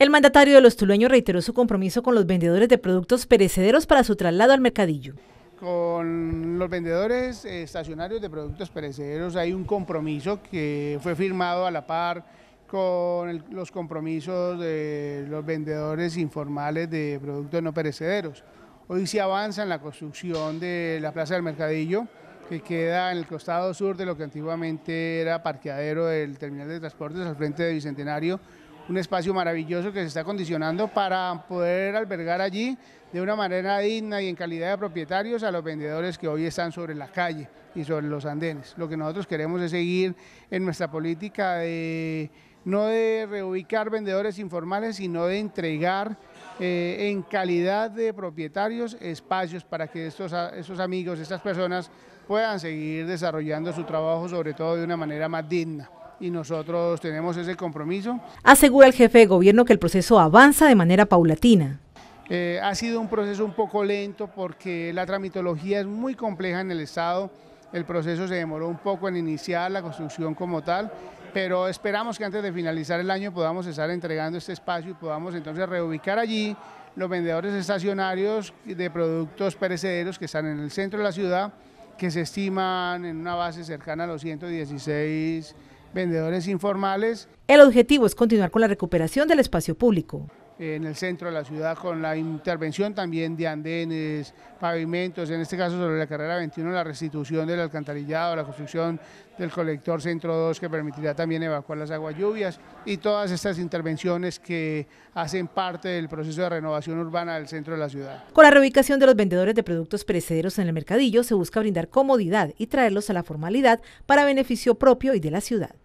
El mandatario de los tuleños reiteró su compromiso con los vendedores de productos perecederos para su traslado al mercadillo. Con los vendedores eh, estacionarios de productos perecederos hay un compromiso que fue firmado a la par con los compromisos de los vendedores informales de productos no perecederos. Hoy se avanza en la construcción de la Plaza del Mercadillo, que queda en el costado sur de lo que antiguamente era parqueadero del terminal de transportes al frente de Bicentenario, un espacio maravilloso que se está condicionando para poder albergar allí de una manera digna y en calidad de propietarios a los vendedores que hoy están sobre la calle y sobre los andenes. Lo que nosotros queremos es seguir en nuestra política de no de reubicar vendedores informales, sino de entregar eh, en calidad de propietarios espacios para que estos, esos amigos, estas personas puedan seguir desarrollando su trabajo, sobre todo de una manera más digna y nosotros tenemos ese compromiso. Asegura el jefe de gobierno que el proceso avanza de manera paulatina. Eh, ha sido un proceso un poco lento porque la tramitología es muy compleja en el Estado. El proceso se demoró un poco en iniciar la construcción como tal, pero esperamos que antes de finalizar el año podamos estar entregando este espacio y podamos entonces reubicar allí los vendedores estacionarios de productos perecederos que están en el centro de la ciudad, que se estiman en una base cercana a los 116 vendedores informales. El objetivo es continuar con la recuperación del espacio público. En el centro de la ciudad con la intervención también de andenes, pavimentos, en este caso sobre la carrera 21, la restitución del alcantarillado, la construcción del colector centro 2 que permitirá también evacuar las aguas lluvias y todas estas intervenciones que hacen parte del proceso de renovación urbana del centro de la ciudad. Con la reubicación de los vendedores de productos perecederos en el mercadillo se busca brindar comodidad y traerlos a la formalidad para beneficio propio y de la ciudad.